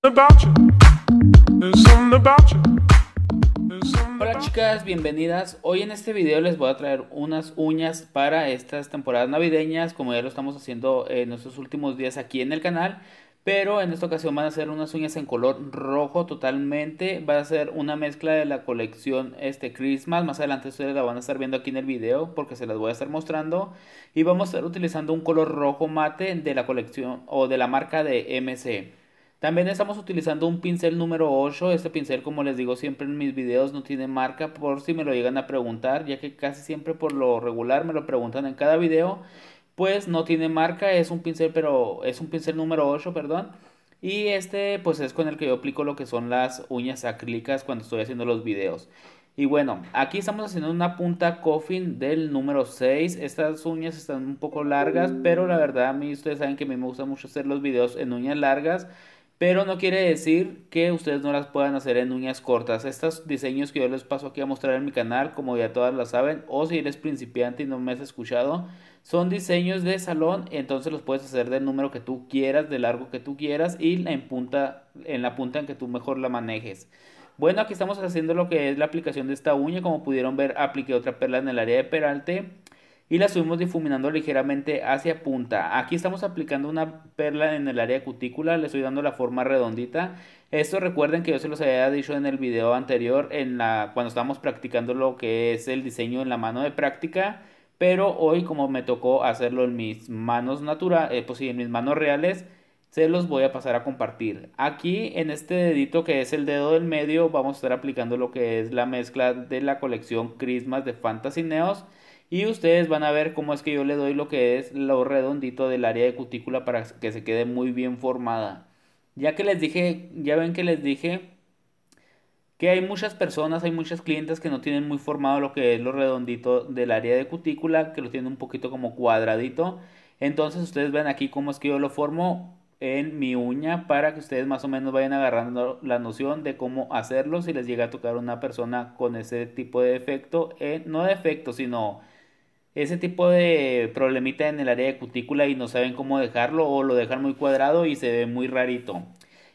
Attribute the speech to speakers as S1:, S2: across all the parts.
S1: Hola chicas, bienvenidas. Hoy en este video les voy a traer unas uñas para estas temporadas navideñas, como ya lo estamos haciendo en nuestros últimos días aquí en el canal. Pero en esta ocasión van a ser unas uñas en color rojo totalmente. Va a ser una mezcla de la colección este Christmas. Más adelante ustedes la van a estar viendo aquí en el video porque se las voy a estar mostrando. Y vamos a estar utilizando un color rojo mate de la colección o de la marca de MC. También estamos utilizando un pincel número 8. Este pincel, como les digo siempre en mis videos, no tiene marca por si me lo llegan a preguntar, ya que casi siempre por lo regular me lo preguntan en cada video. Pues no tiene marca, es un pincel, pero es un pincel número 8, perdón. Y este pues es con el que yo aplico lo que son las uñas acrílicas cuando estoy haciendo los videos. Y bueno, aquí estamos haciendo una punta coffin del número 6. Estas uñas están un poco largas, pero la verdad a mí ustedes saben que a mí me gusta mucho hacer los videos en uñas largas. Pero no quiere decir que ustedes no las puedan hacer en uñas cortas. Estos diseños que yo les paso aquí a mostrar en mi canal, como ya todas las saben, o si eres principiante y no me has escuchado, son diseños de salón, entonces los puedes hacer del número que tú quieras, de largo que tú quieras y en, punta, en la punta en que tú mejor la manejes. Bueno, aquí estamos haciendo lo que es la aplicación de esta uña. Como pudieron ver, apliqué otra perla en el área de peralte y la subimos difuminando ligeramente hacia punta. Aquí estamos aplicando una perla en el área cutícula, le estoy dando la forma redondita. Esto recuerden que yo se los había dicho en el video anterior en cuando estábamos practicando lo que es el diseño en la mano de práctica. Pero hoy como me tocó hacerlo en mis manos natural, eh, pues en mis manos reales, se los voy a pasar a compartir. Aquí en este dedito que es el dedo del medio vamos a estar aplicando lo que es la mezcla de la colección Christmas de Fantasy Neos. Y ustedes van a ver cómo es que yo le doy lo que es lo redondito del área de cutícula para que se quede muy bien formada. Ya que les dije, ya ven que les dije que hay muchas personas, hay muchas clientes que no tienen muy formado lo que es lo redondito del área de cutícula, que lo tienen un poquito como cuadradito. Entonces ustedes ven aquí cómo es que yo lo formo en mi uña para que ustedes más o menos vayan agarrando la noción de cómo hacerlo si les llega a tocar una persona con ese tipo de defecto, eh, no defecto, sino ese tipo de problemita en el área de cutícula y no saben cómo dejarlo o lo dejan muy cuadrado y se ve muy rarito.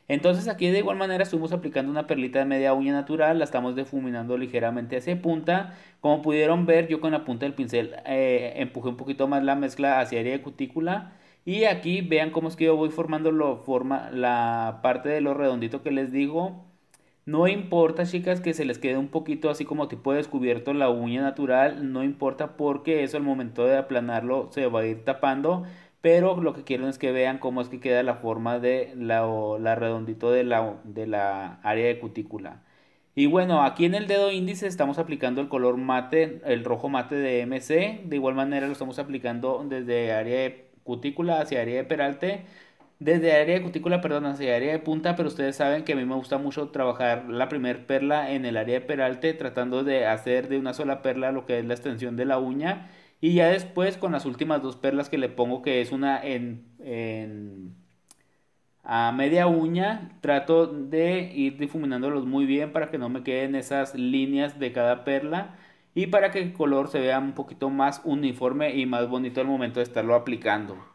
S1: Entonces aquí de igual manera estuvimos aplicando una perlita de media uña natural, la estamos defuminando ligeramente hacia punta. Como pudieron ver yo con la punta del pincel eh, empujé un poquito más la mezcla hacia área de cutícula. Y aquí vean cómo es que yo voy formando lo, forma, la parte de lo redondito que les digo no importa, chicas, que se les quede un poquito así como tipo descubierto la uña natural, no importa porque eso al momento de aplanarlo se va a ir tapando, pero lo que quiero es que vean cómo es que queda la forma de la, la redondito de la, de la área de cutícula. Y bueno, aquí en el dedo índice estamos aplicando el color mate, el rojo mate de MC, de igual manera lo estamos aplicando desde área de cutícula hacia área de peralte, desde área de cutícula, perdón, hacia área de punta, pero ustedes saben que a mí me gusta mucho trabajar la primera perla en el área de peralte, tratando de hacer de una sola perla lo que es la extensión de la uña, y ya después con las últimas dos perlas que le pongo, que es una en, en a media uña, trato de ir difuminándolos muy bien para que no me queden esas líneas de cada perla y para que el color se vea un poquito más uniforme y más bonito al momento de estarlo aplicando.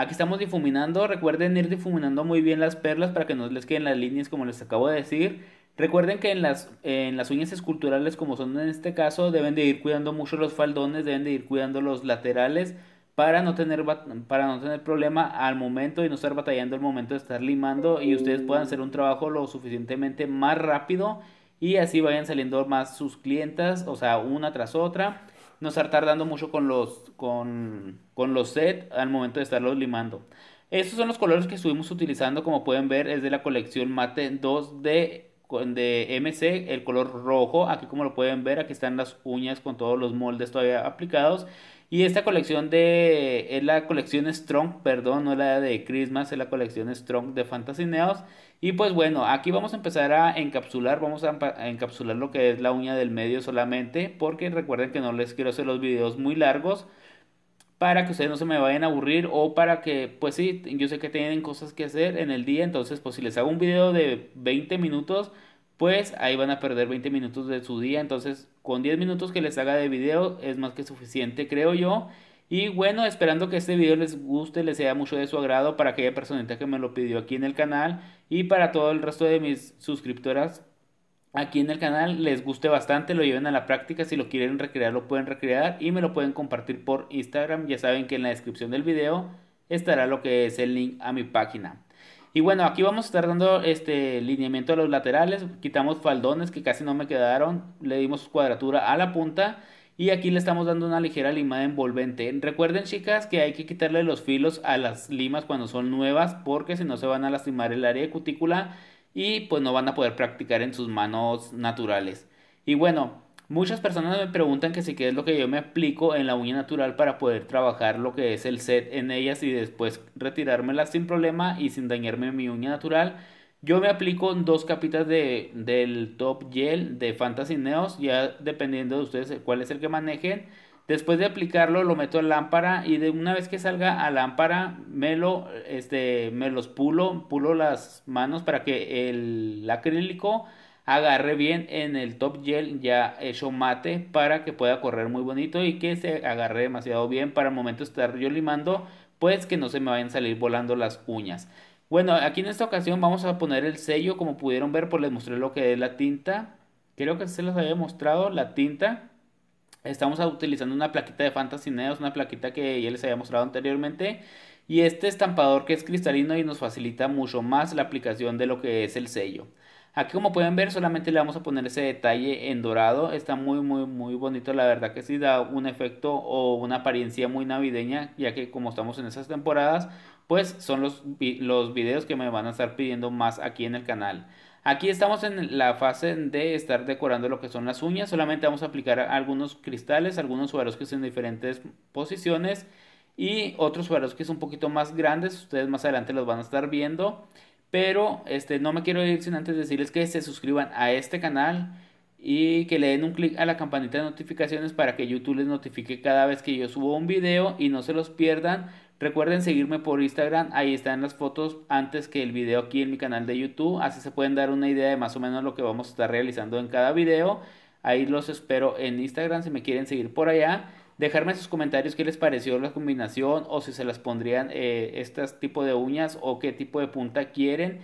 S1: Aquí estamos difuminando. Recuerden ir difuminando muy bien las perlas para que no les queden las líneas como les acabo de decir. Recuerden que en las, en las uñas esculturales como son en este caso deben de ir cuidando mucho los faldones, deben de ir cuidando los laterales para no tener, para no tener problema al momento y no estar batallando el momento de estar limando y ustedes puedan hacer un trabajo lo suficientemente más rápido y así vayan saliendo más sus clientas, o sea, una tras otra no estar tardando mucho con los, con, los set al momento de estarlos limando. Estos son los colores que estuvimos utilizando, como pueden ver, es de la colección Mate 2 de, de MC, el color rojo, aquí como lo pueden ver, aquí están las uñas con todos los moldes todavía aplicados y esta colección de. Es la colección Strong, perdón, no la de Christmas, es la colección Strong de Fantasy Neos. Y pues bueno, aquí vamos a empezar a encapsular, vamos a encapsular lo que es la uña del medio solamente, porque recuerden que no les quiero hacer los videos muy largos para que ustedes no se me vayan a aburrir o para que, pues sí, yo sé que tienen cosas que hacer en el día, entonces pues si les hago un video de 20 minutos, pues ahí van a perder 20 minutos de su día. Entonces, con 10 minutos que les haga de video es más que suficiente, creo yo. Y bueno, esperando que este video les guste, les sea mucho de su agrado para aquella personita que me lo pidió aquí en el canal y para todo el resto de mis suscriptoras aquí en el canal les guste bastante, lo lleven a la práctica, si lo quieren recrear lo pueden recrear y me lo pueden compartir por Instagram, ya saben que en la descripción del video estará lo que es el link a mi página. Y bueno, aquí vamos a estar dando este lineamiento a los laterales, quitamos faldones que casi no me quedaron, le dimos cuadratura a la punta y aquí le estamos dando una ligera limada envolvente. Recuerden chicas que hay que quitarle los filos a las limas cuando son nuevas porque si no se van a lastimar el área de cutícula y pues no van a poder practicar en sus manos naturales. Y bueno, Muchas personas me preguntan que si qué es lo que yo me aplico en la uña natural para poder trabajar lo que es el set en ellas y después retirármelas sin problema y sin dañarme mi uña natural. Yo me aplico dos capitas de, del Top Gel de Fantasy Neos, ya dependiendo de ustedes cuál es el que manejen. Después de aplicarlo lo meto en lámpara y de una vez que salga a lámpara me, lo, este, me los pulo, pulo las manos para que el acrílico agarre bien en el top gel ya hecho mate para que pueda correr muy bonito y que se agarre demasiado bien para el momento de estar yo limando pues que no se me vayan a salir volando las uñas. Bueno, aquí en esta ocasión vamos a poner el sello, como pudieron ver, pues les mostré lo que es la tinta. Creo que se les había mostrado la tinta. Estamos utilizando una plaquita de Fantasy Neos, una plaquita que ya les había mostrado anteriormente. Y este estampador que es cristalino y nos facilita mucho más la aplicación de lo que es el sello. Aquí como pueden ver solamente le vamos a poner ese detalle en dorado. Está muy muy muy bonito la verdad que sí da un efecto o una apariencia muy navideña ya que como estamos en esas temporadas pues son los, los videos que me van a estar pidiendo más aquí en el canal. Aquí estamos en la fase de estar decorando lo que son las uñas. Solamente vamos a aplicar algunos cristales, algunos sueros que son en diferentes posiciones y otros sueros que es un poquito más grandes. Ustedes más adelante los van a estar viendo. Pero este, no me quiero ir sin antes decirles que se suscriban a este canal y que le den un clic a la campanita de notificaciones para que YouTube les notifique cada vez que yo subo un video y no se los pierdan. Recuerden seguirme por Instagram, ahí están las fotos antes que el video aquí en mi canal de YouTube, así se pueden dar una idea de más o menos lo que vamos a estar realizando en cada video. Ahí los espero en Instagram si me quieren seguir por allá. Dejarme sus comentarios qué les pareció la combinación o si se las pondrían eh, este tipo de uñas o qué tipo de punta quieren.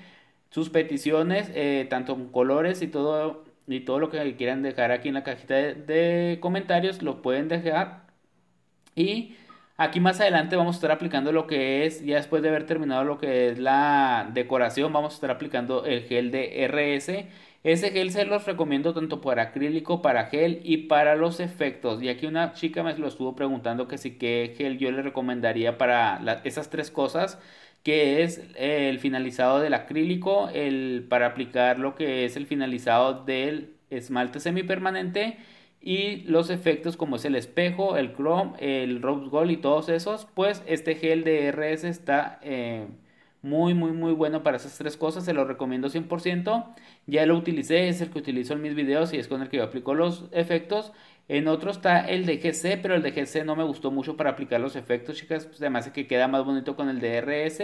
S1: Sus peticiones, eh, tanto con colores y todo, y todo lo que quieran dejar aquí en la cajita de, de comentarios, lo pueden dejar. Y Aquí más adelante vamos a estar aplicando lo que es, ya después de haber terminado lo que es la decoración, vamos a estar aplicando el gel de RS ese gel se los recomiendo tanto para acrílico, para gel y para los efectos. Y aquí una chica me lo estuvo preguntando que si qué gel yo le recomendaría para esas tres cosas, que es el finalizado del acrílico, el para aplicar lo que es el finalizado del esmalte semipermanente y los efectos como es el espejo, el chrome, el rose gold y todos esos, pues este gel de RS está eh, muy, muy, muy bueno para esas tres cosas. Se lo recomiendo 100%. Ya lo utilicé, es el que utilizo en mis videos y es con el que yo aplico los efectos. En otro está el DGC, pero el DGC no me gustó mucho para aplicar los efectos, chicas. además es pues, que queda más bonito con el DRS.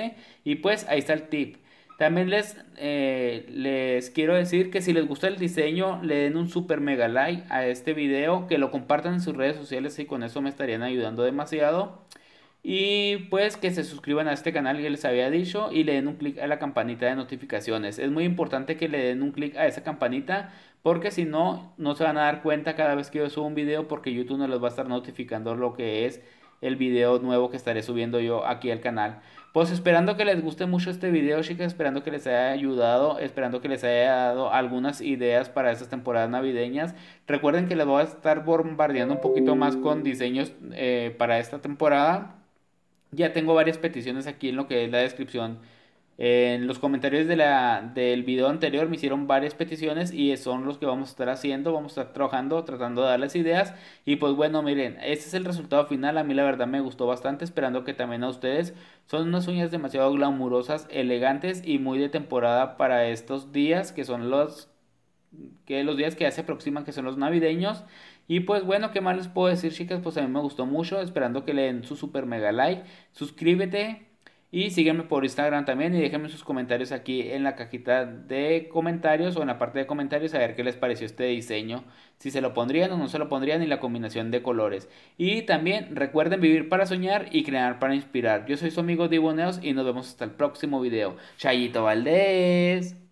S1: Y pues ahí está el tip. También les, eh, les quiero decir que si les gusta el diseño, le den un super mega like a este video, que lo compartan en sus redes sociales y con eso me estarían ayudando demasiado. Y pues que se suscriban a este canal ya les había dicho y le den un clic a la campanita de notificaciones. Es muy importante que le den un clic a esa campanita porque si no, no se van a dar cuenta cada vez que yo subo un video porque YouTube no les va a estar notificando lo que es el video nuevo que estaré subiendo yo aquí al canal. Pues esperando que les guste mucho este video, chicas, esperando que les haya ayudado, esperando que les haya dado algunas ideas para estas temporadas navideñas. Recuerden que les voy a estar bombardeando un poquito más con diseños eh, para esta temporada ya tengo varias peticiones aquí en lo que es la descripción. En los comentarios de la, del video anterior me hicieron varias peticiones y son los que vamos a estar haciendo, vamos a estar trabajando, tratando de darles ideas. Y pues bueno, miren, este es el resultado final. A mí la verdad me gustó bastante, esperando que también a ustedes. Son unas uñas demasiado glamurosas, elegantes y muy de temporada para estos días que son los que los días que ya se aproximan, que son los navideños, y pues bueno, ¿qué más les puedo decir, chicas? Pues a mí me gustó mucho, esperando que le den su super mega like. Suscríbete y sígueme por Instagram también y déjenme sus comentarios aquí en la cajita de comentarios o en la parte de comentarios a ver qué les pareció este diseño, si se lo pondrían o no se lo pondrían y la combinación de colores. Y también recuerden vivir para soñar y crear para inspirar. Yo soy su amigo Diboneos y nos vemos hasta el próximo video. Chayito Valdés.